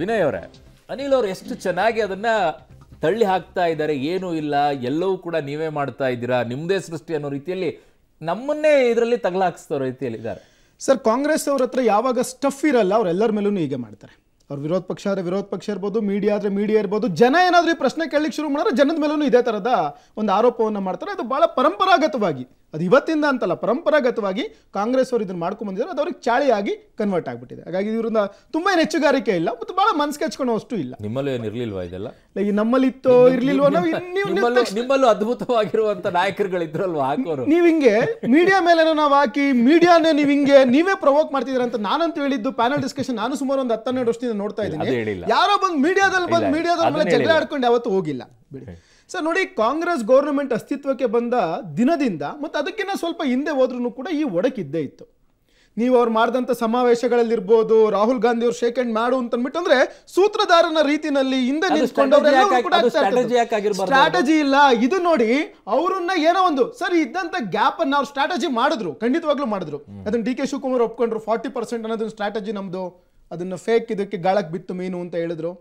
ವಿನಯ್ ಅವರೇ ಅನಿಲ್ ಅವರು ಎಷ್ಟು ಚೆನ್ನಾಗಿ ಅದನ್ನ ತಳ್ಳಿ ಹಾಕ್ತಾ ಇದ್ದಾರೆ ಏನೂ ಇಲ್ಲ ಎಲ್ಲವೂ ಕೂಡ ನೀವೇ ಮಾಡ್ತಾ ಇದ್ದೀರಾ ನಿಮ್ಮದೇ ಸೃಷ್ಟಿ ಅನ್ನೋ ರೀತಿಯಲ್ಲಿ ನಮ್ಮನ್ನೇ ಇದರಲ್ಲಿ ತಗಲಾಕ್ಸ್ತಾರೋ ರೀತಿಯಲ್ಲಿ ಇದ್ದಾರೆ ಸರ್ ಕಾಂಗ್ರೆಸ್ ಅವ್ರ ಹತ್ರ ಯಾವಾಗ ಸ್ಟಫ್ ಇರಲ್ಲ ಎಲ್ಲರ ಮೇಲೂ ಹೀಗೆ ಮಾಡ್ತಾರೆ ಅವ್ರು ವಿರೋಧ ಪಕ್ಷ ಆದರೆ ವಿರೋಧ ಪಕ್ಷ ಇರ್ಬೋದು ಮೀಡಿಯಾ ಆದರೆ ಮೀಡಿಯಾ ಇರ್ಬೋದು ಜನ ಏನಾದರೂ ಪ್ರಶ್ನೆ ಕೇಳಲಿಕ್ಕೆ ಶುರು ಮಾಡಿದ್ರೆ ಜನದ ಮೇಲೂ ಇದೇ ಥರದ ಒಂದು ಆರೋಪವನ್ನು ಮಾಡ್ತಾರೆ ಅದು ಭಾಳ ಪರಂಪರಾಗತವಾಗಿ ಅದು ಇವತ್ತಿಂದ ಅಂತಲ್ಲ ಪರಂಪರಾಗತವಾಗಿ ಕಾಂಗ್ರೆಸ್ ಅವರು ಇದನ್ನು ಮಾಡ್ಕೊಂಡ್ಬಂದಿದ್ದಾರೆ ಅದು ಅವ್ರಿಗೆ ಚಾಳಿಯಾಗಿ ಕನ್ವರ್ಟ್ ಆಗಿಬಿಟ್ಟಿದೆ ಹಾಗಾಗಿ ಇದರಿಂದ ತುಂಬ ಹೆಚ್ಚುಗಾರಿಕೆ ಇಲ್ಲ ಮತ್ತು ಭಾಳ ಮನ್ಸು ಅಷ್ಟು ಇಲ್ಲ ನಿಮ್ಮಲ್ಲೂ ಏನು ಇದೆಲ್ಲ ಈ ನಮ್ಮಲ್ಲಿ ನಾವು ಇರಲಿಲ್ವ ನಿಮ್ಮಲ್ಲೂ ಅದ್ಭುತವಾಗಿರುವಂತ ನಾಯಕರುಗಳು ಹಾಕೋರು ನೀವು ಹಿಂಗೆ ಮೀಡಿಯಾ ಮೇಲೆ ನಾವು ಹಾಕಿ ಮೀಡಿಯಾನೇ ನೀವು ಹಿಂಗೆ ನೀವೇ ಪ್ರವೋಕ್ ಮಾಡ್ತಿದ್ದೀರ ಅಂತ ನಾನಂತ ಹೇಳಿದ್ದು ಪ್ಯಾನಲ್ ಡಿಸ್ಕಷನ್ ನಾನು ಸುಮಾರು ಒಂದು ಹತ್ತನ್ನೆರಡು ವರ್ಷದಿಂದ ನೋಡ್ತಾ ಇದ್ದೀನಿ ಯಾರೋ ಬಂದು ಮೀಡಿಯಾದಲ್ಲಿ ಬಂದು ಮೀಡಿಯಾದ ಮೇಲೆ ಜಗಳ ಆಡ್ಕೊಂಡು ಯಾವತ್ತೂ ಹೋಗಿಲ್ಲ ಬಿಡಿ ಸರ್ ನೋಡಿ ಕಾಂಗ್ರೆಸ್ ಗೌರ್ಮೆಂಟ್ ಅಸ್ತಿತ್ವಕ್ಕೆ ಬಂದ ದಿನದಿಂದ ಮತ್ತು ಅದಕ್ಕಿಂತ ಸ್ವಲ್ಪ ಹಿಂದೆ ಹೋದ್ರೂ ಕೂಡ ಈ ಒಡಕಿದ್ದೇ ಇತ್ತು ನೀವು ಅವ್ರು ಮಾಡಿದಂಥ ಸಮಾವೇಶಗಳಲ್ಲಿರ್ಬೋದು ರಾಹುಲ್ ಗಾಂಧಿ ಅವ್ರು ಶೇಕ್ ಹ್ಯಾಂಡ್ ಮಾಡು ಅಂತ ಅಂದ್ಬಿಟ್ಟು ಅಂದ್ರೆ ಸೂತ್ರಧಾರನ ರೀತಿನಲ್ಲಿ ಹಿಂದೆ ಸ್ಟ್ರಾಟಜಿ ಇಲ್ಲ ಇದು ನೋಡಿ ಅವರನ್ನ ಏನೋ ಒಂದು ಸರ್ ಇದ್ದಂತ ಗ್ಯಾಪ್ ಅನ್ನ ಅವ್ರು ಸ್ಟ್ರಾಟಜಿ ಮಾಡಿದ್ರು ಖಂಡಿತವಾಗ್ಲೂ ಮಾಡಿದ್ರು ಅದನ್ನ ಡಿ ಕೆ ಶಿವಕುಮಾರ್ ಒಪ್ಕೊಂಡ್ರು ಫಾರ್ಟಿ ಪರ್ಸೆಂಟ್ ಅನ್ನೋದನ್ನ ಸ್ಟ್ರಾಟಜಿ ನಮ್ದು ಅದನ್ನ ಫೇಕ್ ಇದಕ್ಕೆ ಗಾಳಕ್ಕೆ ಬಿತ್ತು ಮೀನು ಅಂತ ಹೇಳಿದ್ರು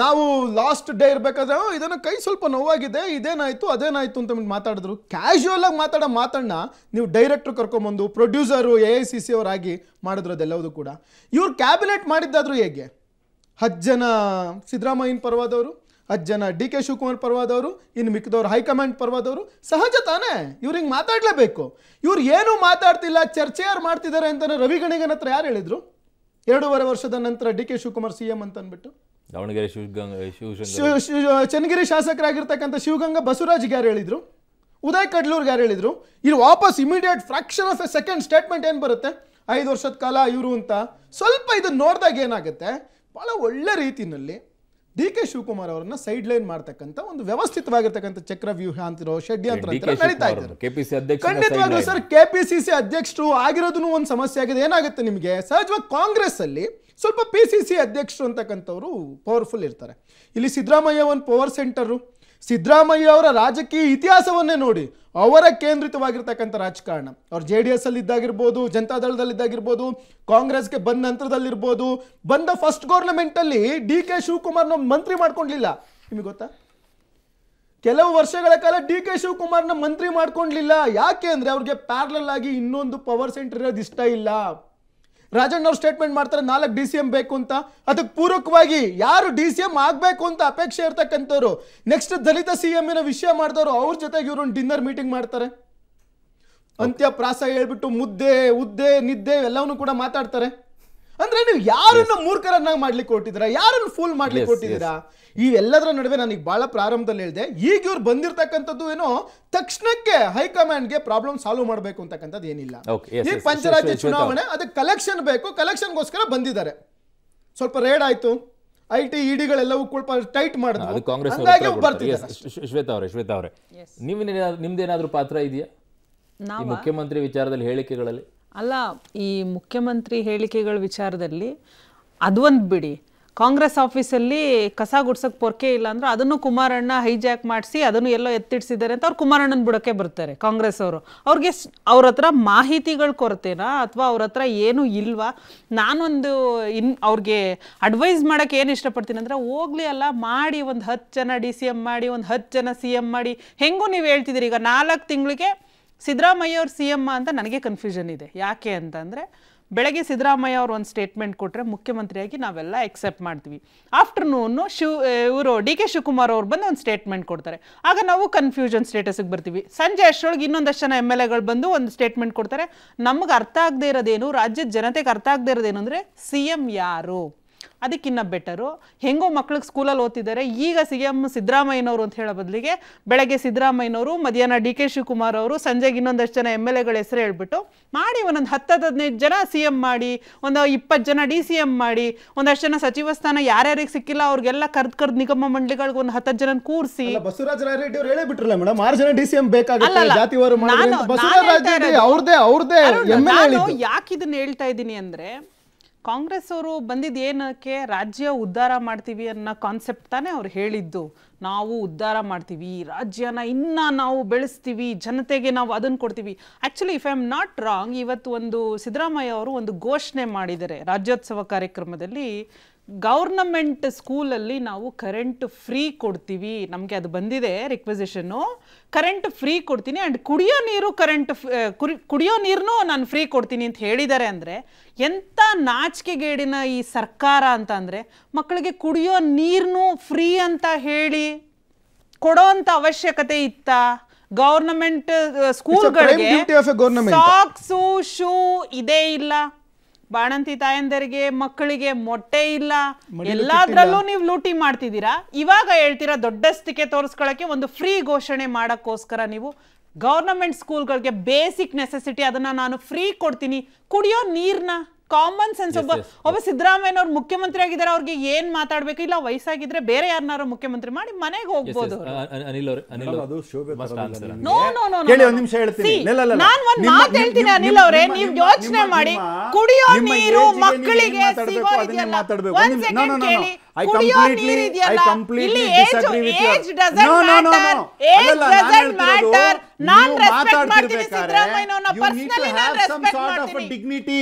ನಾವು ಲಾಸ್ಟ್ ಡೇ ಇರಬೇಕಾದ್ರೆ ಇದನ್ನು ಕೈ ಸ್ವಲ್ಪ ನೋವಾಗಿದೆ ಇದೇನಾಯಿತು ಅದೇನಾಯಿತು ಅಂತ ಮಾತಾಡಿದ್ರು ಕ್ಯಾಶುವಲ್ ಆಗಿ ಮಾತಾಡೋ ಮಾತಾಡೋಣ ನೀವು ಡೈರೆಕ್ಟ್ರ್ ಕರ್ಕೊಂಬಂದು producer A I C C ಅವರಾಗಿ ಮಾಡಿದ್ರು ಅದೆಲ್ಲವೂ ಕೂಡ ಇವ್ರು ಕ್ಯಾಬಿನೆಟ್ ಮಾಡಿದ್ದಾದ್ರು ಹೇಗೆ ಹತ್ತು ಜನ ಸಿದ್ದರಾಮಯ್ಯನ ಪರವಾದವರು ಹತ್ತು ಜನ ಡಿ ಕೆ ಶಿವಕುಮಾರ್ ಪರವಾದವರು ಇನ್ನು ಮಿಕ್ಕದವ್ರು ಹೈಕಮಾಂಡ್ ಪರವಾದವರು ಸಹಜ ತಾನೇ ಇವ್ರು ಹಿಂಗೆ ಮಾತಾಡಲೇಬೇಕು ಇವ್ರು ಏನೂ ಮಾತಾಡ್ತಿಲ್ಲ ಚರ್ಚೆ ಯಾರು ಮಾಡ್ತಿದ್ದಾರೆ ಅಂತಲೇ ರವಿ ಹತ್ರ ಯಾರು ಹೇಳಿದರು ಎರಡೂವರೆ ವರ್ಷದ ನಂತರ D K Shivakumar C M ಅಂತ ಅಂದ್ಬಿಟ್ಟು ದಾವಣಗೆರೆ ಚನ್ನಗಿರಿ ಶಾಸಕರಾಗಿರ್ತಕ್ಕಂಥ ಶಿವಗಂಗಾ ಬಸವರಾಜ್ ಗ್ಯಾರ್ ಹೇಳಿದ್ರು ಉದಯ್ ಕಡ್ಲೂರ್ ಹೇಳಿದ್ರು ಇಲ್ಲಿ ವಾಪಸ್ immediate fraction of a second statement ಏನು ಬರುತ್ತೆ ಐದು ವರ್ಷದ ಕಾಲ ಇವರು ಅಂತ ಸ್ವಲ್ಪ ಇದನ್ನ ನೋಡಿದಾಗ ಏನಾಗುತ್ತೆ ಬಹಳ ಒಳ್ಳೆ ರೀತಿಯಲ್ಲಿ ಡಿ ಕೆ ಶಿವಕುಮಾರ್ ಅವರನ್ನ ಸೈಡ್ ಲೈನ್ ಮಾಡ್ತಕ್ಕಂಥ ಒಂದು ವ್ಯವಸ್ಥಿತವಾಗಿರ್ತಕ್ಕಂಥ ಚಕ್ರ ಅಂತಿರೋ ಷಡ್ಯಂತ್ರ ನಡೀತಾ ಇದ್ದಾರೆ ಖಂಡಿತವಾಗ್ಲೂ ಸರ್ ಕೆಪಿಸಿಸಿ ಅಧ್ಯಕ್ಷರು ಆಗಿರೋದನ್ನು ಒಂದು ಸಮಸ್ಯೆ ಆಗಿದೆ ಏನಾಗುತ್ತೆ ನಿಮಗೆ ಸಹಜವಾಗಿ ಕಾಂಗ್ರೆಸ್ ಅಲ್ಲಿ ಸ್ವಲ್ಪ ಪಿ ಸಿ ಸಿ ಅಧ್ಯಕ್ಷರು ಅಂತಕ್ಕಂಥವ್ರು ಪವರ್ಫುಲ್ ಇರ್ತಾರೆ ಇಲ್ಲಿ ಸಿದ್ದರಾಮಯ್ಯ ಒಂದು ಪವರ್ ಸೆಂಟರು ಸಿದ್ದರಾಮಯ್ಯ ಅವರ ರಾಜಕೀಯ ಇತಿಹಾಸವನ್ನೇ ನೋಡಿ ಅವರ ಕೇಂದ್ರಿತವಾಗಿರ್ತಕ್ಕಂಥ ರಾಜಕಾರಣ ಅವ್ರು ಜೆ ಡಿ ಎಸ್ ಅಲ್ಲಿ ಇದ್ದಾಗಿರ್ಬೋದು ಜನತಾದಳದಲ್ಲಿದ್ದಾಗಿರ್ಬೋದು ಕಾಂಗ್ರೆಸ್ಗೆ ಬಂದ ನಂತರದಲ್ಲಿರ್ಬೋದು ಬಂದ ಫಸ್ಟ್ ಗೌರ್ನಮೆಂಟಲ್ಲಿ ಡಿ ಕೆ ಶಿವಕುಮಾರ್ನ ಮಂತ್ರಿ ಮಾಡ್ಕೊಂಡಿಲ್ಲ ನಿಮಗೆ ಗೊತ್ತಾ ಕೆಲವು ವರ್ಷಗಳ ಕಾಲ ಡಿ ಕೆ ಶಿವಕುಮಾರ್ನ ಮಂತ್ರಿ ಮಾಡ್ಕೊಂಡ್ಲಿಲ್ಲ ಯಾಕೆ ಅಂದರೆ ಅವ್ರಿಗೆ ಪ್ಯಾರ್ಲಲ್ ಆಗಿ ಇನ್ನೊಂದು ಪವರ್ ಸೆಂಟರ್ ಇರೋದು ಇಷ್ಟ ಇಲ್ಲ ರಾಜಣ್ಣವ್ರು ಸ್ಟೇಟ್ಮೆಂಟ್ ಮಾಡ್ತಾರೆ ನಾಲ್ಕು ಡಿ ಸಿ ಎಂ ಬೇಕು ಅಂತ ಅದಕ್ಕೆ ಪೂರಕವಾಗಿ ಯಾರು ಡಿ ಸಿ ಎಂ ಆಗಬೇಕು ಅಂತ ಅಪೇಕ್ಷೆ ಇರ್ತಕ್ಕಂಥವ್ರು ನೆಕ್ಸ್ಟ್ ದಲಿತ ಸಿ ಎಂ ವಿಷಯ ಮಾಡಿದವರು ಅವ್ರ ಜೊತೆಗೆ ಇವರು ಡಿನ್ನರ್ ಮೀಟಿಂಗ್ ಮಾಡ್ತಾರೆ ಅಂತ್ಯ ಪ್ರಾಸ ಹೇಳ್ಬಿಟ್ಟು ಮುದ್ದೆ ಉದ್ದೆ ನಿದ್ದೆ ಎಲ್ಲವನ್ನೂ ಕೂಡ ಮಾತಾಡ್ತಾರೆ ಅಂದ್ರೆ ನೀವು ಯಾರನ್ನ ಮೂರ್ಖರನ್ನಾಗಿ ಮಾಡ್ಲಿಕ್ಕೆ ಕೊಟ್ಟಿದ್ದೀರಾ ಯಾರನ್ನ ಫೂಲ್ ಮಾಡ್ಲಿಕ್ಕೆ ಕೊಟ್ಟಿದ್ದೀರಾ ಎಲ್ಲದರ ನಡುವೆ ನನಗೆ ಬಹಳ ಪ್ರಾರಂಭದಲ್ಲಿ ಹೇಳಿದೆ ಈಗ ಇವ್ರು ಬಂದಿರತಕ್ಕಂಥದ್ದು ಏನೋ ತಕ್ಷಣಕ್ಕೆ ಗೆ ಪ್ರಾಬ್ಲಮ್ ಸಾಲ್ವ್ ಮಾಡಬೇಕು ಅಂತಕ್ಕಂಥದ್ದು ಏನಿಲ್ಲ ಈ ಪಂಚರಾಜ್ಯ ಚುನಾವಣೆ ಅದಕ್ಕೆ ಕಲೆಕ್ಷನ್ ಬೇಕು ಕಲೆಕ್ಷನ್ಗೋಸ್ಕರ ಬಂದಿದ್ದಾರೆ ಸ್ವಲ್ಪ ರೇಡ್ ಆಯ್ತು ಐ ಟಿ ಇಡಿಗಳೆಲ್ಲವೂ e ಕೂಡ ಟೈಟ್ ಮಾಡಿದ್ರು ಕಾಂಗ್ರೆಸ್ ಶ್ವೇತಾ ಅವರೇ ಶ್ವೇತಾ ಅವರೇ ನಿಮ್ದೇನಾದ್ರೂ ಪಾತ್ರ ಇದೆಯಾ ಮುಖ್ಯಮಂತ್ರಿ ವಿಚಾರದಲ್ಲಿ ಹೇಳಿಕೆಗಳಲ್ಲಿ ಅಲ್ಲ ಈ ಮುಖ್ಯಮಂತ್ರಿ ಹೇಳಿಕೆಗಳ ವಿಚಾರದಲ್ಲಿ ಅದು ಒಂದು ಬಿಡಿ ಕಾಂಗ್ರೆಸ್ ಆಫೀಸಲ್ಲಿ ಕಸ ಗುಡ್ಸೋಕ್ಕೆ ಪೊರ್ಕೆ ಇಲ್ಲ ಅಂದ್ರೆ ಅದನ್ನು ಕುಮಾರಣ್ಣ ಹೈಜಾಕ್ ಮಾಡಿಸಿ ಅದನ್ನು ಎಲ್ಲೋ ಎತ್ತಿಡ್ಸಿದ್ದಾರೆ ಅಂತ ಅವ್ರು ಕುಮಾರಣ್ಣನ ಬುಡಕ್ಕೆ ಬರ್ತಾರೆ ಕಾಂಗ್ರೆಸ್ ಅವರು ಅವ್ರಿಗೆ ಅವ್ರ ಹತ್ರ ಮಾಹಿತಿಗಳು ಕೊರತೆನಾ ಅಥವಾ ಅವ್ರ ಹತ್ರ ಏನೂ ಇಲ್ವಾ ನಾನೊಂದು ಇನ್ ಅವ್ರಿಗೆ ಅಡ್ವೈಸ್ ಮಾಡೋಕ್ಕೆ ಏನು ಇಷ್ಟಪಡ್ತೀನಿ ಅಂದರೆ ಹೋಗ್ಲಿ ಅಲ್ಲ ಮಾಡಿ ಒಂದು ಹತ್ತು ಜನ ಡಿ ಸಿ ಎಮ್ ಮಾಡಿ ಒಂದು ಹತ್ತು ಜನ ಸಿ ಎಮ್ ಮಾಡಿ ಹೆಂಗೂ ನೀವು ಹೇಳ್ತಿದ್ದೀರಿ ಈಗ ನಾಲ್ಕು ತಿಂಗಳಿಗೆ ಸಿದ್ದರಾಮಯ್ಯ ಅವ್ರ ಸಿ ಎಮ್ ಅಂತ ನನಗೆ ಕನ್ಫ್ಯೂಷನ್ ಇದೆ ಯಾಕೆ ಅಂತಂದರೆ ಬೆಳಗ್ಗೆ ಸಿದ್ದರಾಮಯ್ಯ ಅವರು ಒಂದು ಸ್ಟೇಟ್ಮೆಂಟ್ ಕೊಟ್ಟರೆ ಮುಖ್ಯಮಂತ್ರಿಯಾಗಿ ನಾವೆಲ್ಲ ಎಕ್ಸೆಪ್ಟ್ ಮಾಡ್ತೀವಿ ಆಫ್ಟರ್ನೂನು ಶಿವ ಇವರು ಡಿ ಕೆ ಶಿವಕುಮಾರ್ ಅವ್ರು ಬಂದು ಒಂದು ಸ್ಟೇಟ್ಮೆಂಟ್ ಕೊಡ್ತಾರೆ ಆಗ ನಾವು ಕನ್ಫ್ಯೂಷನ್ ಸ್ಟೇಟಸ್ಗೆ ಬರ್ತೀವಿ ಸಂಜೆ ಅಷ್ಟರೊಳಗೆ ಇನ್ನೊಂದಷ್ಟು ಜನ ಎಮ್ ಎಲ್ ಎಗಳು ಬಂದು ಒಂದು ಸ್ಟೇಟ್ಮೆಂಟ್ ಕೊಡ್ತಾರೆ ನಮ್ಗೆ ಅರ್ಥ ಆಗದೆ ಇರೋದೇನು ರಾಜ್ಯದ ಜನತೆಗೆ ಅರ್ಥ ಆಗದೆ ಇರೋದೇನು ಅಂದರೆ ಸಿ ಎಮ್ ಯಾರು ಅದಕ್ಕಿನ್ನ ಬೆಟರು ಹೆಂಗೋ ಮಕ್ಳಿಗೆ ಸ್ಕೂಲಲ್ಲಿ ಓದ್ತಿದ್ದಾರೆ ಈಗ ಸಿ ಎಮ್ ಸಿದ್ದರಾಮಯ್ಯನವರು ಅಂತ ಹೇಳೋ ಬದಲಿಗೆ ಬೆಳಗ್ಗೆ ಸಿದ್ದರಾಮಯ್ಯನವರು ಮಧ್ಯಾಹ್ನ ಡಿ ಕೆ ಶಿವಕುಮಾರ್ ಅವರು ಸಂಜೆಗೆ ಇನ್ನೊಂದಷ್ಟು ಜನ ಎಮ್ ಎಲ್ ಎಗಳ ಹೆಸರು ಹೇಳ್ಬಿಟ್ಟು ಮಾಡಿ ಒಂದೊಂದು ಹತ್ತು ಹದಿನೈದು ಜನ ಸಿ ಎಂ ಮಾಡಿ ಒಂದು ಇಪ್ಪತ್ತು ಜನ ಡಿ ಸಿ ಎಂ ಮಾಡಿ ಒಂದಷ್ಟು ಜನ ಸಚಿವ ಸ್ಥಾನ ಯಾರ್ಯಾರಿಗೆ ಸಿಕ್ಕಿಲ್ಲ ಅವ್ರಿಗೆಲ್ಲ ಕರ್ದು ಕರ್ದು ನಿಗಮ ಮಂಡಳಿಗಳಿಗೆ ಒಂದು ಹತ್ತು ಜನ ಕೂರಿಸಿ ಬಸವರಾಜ ರೆಡ್ಡಿ ಅವರು ಹೇಳೇ ಮೇಡಮ್ ಜನ ಡಿ ಸಿ ಬೇಕಾಗಲ್ಲ ಯಾಕೆ ಇದನ್ನ ಹೇಳ್ತಾ ಇದ್ದೀನಿ ಅಂದ್ರೆ ಕಾಂಗ್ರೆಸ್ ಅವರು ಬಂದಿದ್ದು ಏನಕ್ಕೆ ರಾಜ್ಯ ಉದ್ಧಾರ ಮಾಡ್ತೀವಿ ಅನ್ನೋ ಕಾನ್ಸೆಪ್ಟ್ ತಾನೇ ಅವ್ರು ಹೇಳಿದ್ದು ನಾವು ಉದ್ಧಾರ ಮಾಡ್ತೀವಿ ರಾಜ್ಯನ ಇನ್ನೂ ನಾವು ಬೆಳೆಸ್ತೀವಿ ಜನತೆಗೆ ನಾವು ಅದನ್ನು ಕೊಡ್ತೀವಿ actually if I am not wrong ಇವತ್ತು ಒಂದು ಸಿದ್ದರಾಮಯ್ಯ ಅವರು ಒಂದು ಘೋಷಣೆ ಮಾಡಿದ್ದಾರೆ ರಾಜ್ಯೋತ್ಸವ ಕಾರ್ಯಕ್ರಮದಲ್ಲಿ ಗೌರ್ನಮೆಂಟ್ ಸ್ಕೂಲಲ್ಲಿ ನಾವು ಕರೆಂಟ್ ಫ್ರೀ ಕೊಡ್ತೀವಿ ನಮಗೆ ಅದು ಬಂದಿದೆ ರಿಕ್ವೆಸೇಷನ್ನು ಕರೆಂಟ್ ಫ್ರೀ ಕೊಡ್ತೀನಿ ಆ್ಯಂಡ್ ಕುಡಿಯೋ ನೀರು ಕರೆಂಟ್ ಕುಡಿಯೋ ನೀರನ್ನು ನಾನು ಫ್ರೀ ಕೊಡ್ತೀನಿ ಅಂತ ಹೇಳಿದ್ದಾರೆ ಅಂದರೆ ಎಂಥ ನಾಚಿಕೆಗೇಡಿನ ಈ ಸರ್ಕಾರ ಅಂತ ಅಂದರೆ ಮಕ್ಕಳಿಗೆ ಕುಡಿಯೋ ನೀರನ್ನು ಫ್ರೀ ಅಂತ ಹೇಳಿ ಕೊಡೋ ಅವಶ್ಯಕತೆ ಇತ್ತಾ ಗೌರ್ನಮೆಂಟ್ ಸ್ಕೂಲ್ಗಳಿಗೆ ಸಾಕ್ಸು ಶೂ ಇದೇ ಇಲ್ಲ ಬಾಣಂತಿ ತಾಯಂದರಿಗೆ ಮಕ್ಕಳಿಗೆ ಮೊಟ್ಟೆ ಇಲ್ಲ ಎಲ್ಲಾದ್ರಲ್ಲೂ ನೀವು ಲೂಟಿ ಮಾಡ್ತಿದ್ದೀರಾ ಇವಾಗ ಹೇಳ್ತೀರಾ ದೊಡ್ಡಸ್ತಿಕೆ ತೋರಿಸ್ಕೊಳ್ಳೋಕೆ ಒಂದು ಫ್ರೀ ಘೋಷಣೆ ಮಾಡಕ್ಕೋಸ್ಕರ ನೀವು ಗೌರ್ನಮೆಂಟ್ ಸ್ಕೂಲ್ಗಳಿಗೆ ಬೇಸಿಕ್ ನೆಸೆಸಿಟಿ ಅದನ್ನ ನಾನು ಫ್ರೀ ಕೊಡ್ತೀನಿ ಕುಡಿಯೋ ನೀರ್ನ ಕಾಮನ್ ಸೆನ್ಸ್ ಒಬ್ಬ ಒಬ್ಬ ಸಿದ್ದರಾಮಯ್ಯನವ್ರು ಮುಖ್ಯಮಂತ್ರಿ ಆಗಿದ್ದಾರೆ ಅವ್ರಿಗೆ ಏನ್ ಮಾತಾಡ್ಬೇಕು ಇಲ್ಲ ವಯಸ್ಸಾಗಿದ್ರೆ ಬೇರೆ ಯಾರನ್ನಾರು ಮುಖ್ಯಮಂತ್ರಿ ಮಾಡಿ ಮನೆಗೆ ಹೋಗ್ಬೋದು ನಾನ್ ಒಂದ್ ಮಾತು ಹೇಳ್ತೀನಿ ಅನಿಲ್ ಅವರೇ ನೀವು ಯೋಚನೆ ಮಾಡಿ ಕುಡಿಯೋ ನೀರು ಮಕ್ಕಳಿಗೆ ಸಿಗೋ ಇದೆಯಲ್ಲ ಒಂದ್ ಸೆಕೆಂಡ್ ಕೇಳಿ ಕುಡಿಯೋ ನೀರು ಇದೆಯಲ್ಲ ಇಲ್ಲಿ age age doesn't matter age doesn't matter ನಾನು ರೆಸ್ಪೆಕ್ಟ್ ಮಾಡ್ತೀನಿ ಪರ್ಸನಲಿ ನಾನು ರೆಸ್ಪೆಕ್ಟ್ ಡಿಗ್ನಿಟಿ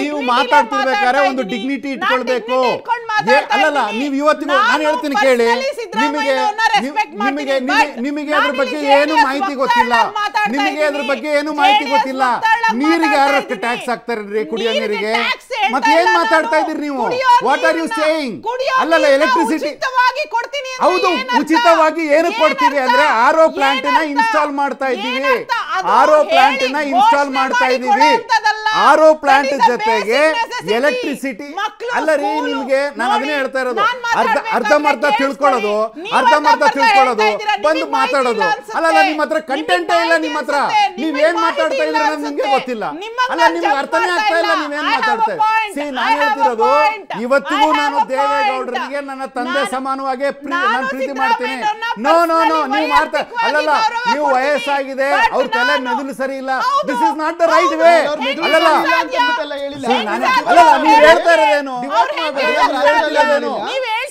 ನೀವು ಮಾತಾಡ್ತಿರ್ಬೇಕಾದ್ರೆ ಒಂದು ಡಿಗ್ನಿಟಿ ಇಟ್ಕೊಳ್ಬೇಕು ಅಲ್ಲಲ್ಲ ನೀವು ಇವತ್ತಿಗೂ ನಾನು ಹೇಳ್ತೀನಿ ಕೇಳಿ ನಿಮಗೆ ನಿಮಗೆ ನಿಮಗೆ ಅದ್ರ ಬಗ್ಗೆ ಏನು ಮಾಹಿತಿ ಗೊತ್ತಿಲ್ಲ ನಿಮಗೆ ಅದ್ರ ಬಗ್ಗೆ ಏನು ಮಾಹಿತಿ ಗೊತ್ತಿಲ್ಲ ನೀರಿಗೆ ಯಾರಷ್ಟು ಟ್ಯಾಕ್ಸ್ ಹಾಕ್ತಾರ್ರಿ ಕುಡಿಯೋ ನೀರಿಗೆ ಮತ್ತೆ ಏನ್ ಮಾತಾಡ್ತಾ ಇದೀರಿ ನೀವು ವಾಟ್ ಆರ್ ಯು ಸೇಯಿಂಗ್ ಅಲ್ಲಲ್ಲ ಎಲೆಕ್ಟ್ರಿಸಿಟಿ ಉಚಿತವಾಗಿ ಕೊಡ್ತೀನಿ ಹೌದು ಉಚಿತವಾಗಿ ಏನು ಕೊಡ್ತೀವಿ ಅಂದ್ರೆ ಆರೋ ಪ್ಲಾಂಟ್ ನ ಇನ್ಸ್ಟಾಲ್ ಮಾಡ್ತಾ ಇದ್ದೀವಿ ಆರೋ ಪ್ಲಾಂಟ್ ನ ಇನ್ಸ್ಟಾಲ್ ಮಾಡ್ತಾ ಇದ್ದೀವಿ ಆರೋ ಪ್ಲಾಂಟ್ ಜೊತೆಗೆ ಎಲೆಕ್ಟ್ರಿಸಿಟಿ ಅಲ್ಲ ರೀ ನಿಮ್ಗೆ ನಾನು ಅದನ್ನೇ ಹೇಳ್ತಾ ಇರೋದು ಅರ್ಧ ಅರ್ಧಮರ್ಧ ತಿಳ್ಕೊಳ್ಳೋದು ಅರ್ಧಮರ್ಧ ತಿಳ್ಕೊಳ್ಳೋದು ಬಂದು ಮಾತಾಡೋದು ಅಲ್ಲ ನಿಮ್ಮ ಹತ್ರ ಕಂಟೆಂಟೇ ಇಲ್ಲ ನಿಮ್ಮ ಹತ್ರ ನೀವ್ ಮಾತಾಡ್ತಾ ಇದ್ರೆ ನಿಮ್ಗೆ ಗೊತ್ತಿಲ್ಲ ಅಲ್ಲ ನಿಮ್ಗೆ ಅರ್ಥನೇ ಆಗ್ತಾ ಇಲ್ಲ ನೀವೇನ್ ಮಾತಾಡ್ತಾ ಸಿ ನಾನು ಹೇಳ್ತಿರೋದು ಇವತ್ತಿಗೂ ನಾನು ದೇವೇಗೌಡರಿಗೆ ನನ್ನ ತಂದೆ ಸಮಾನವಾಗಿ ನಾನು ಪ್ರೀತಿ ಮಾಡ್ತೀನಿ ನೋ ನೋ ನೋ ನೀವು ಮಾಡ್ತಾ ಅಲ್ಲಲ್ಲ ನೀವು ವಯಸ್ಸಾಗಿದೆ ಅವ್ರ ತಲೆ ನದಲು ಸರಿ ಇಲ್ಲ this is not the right way ಹೇಳಿಲ್ಲ ಹೇಳ್ತಾ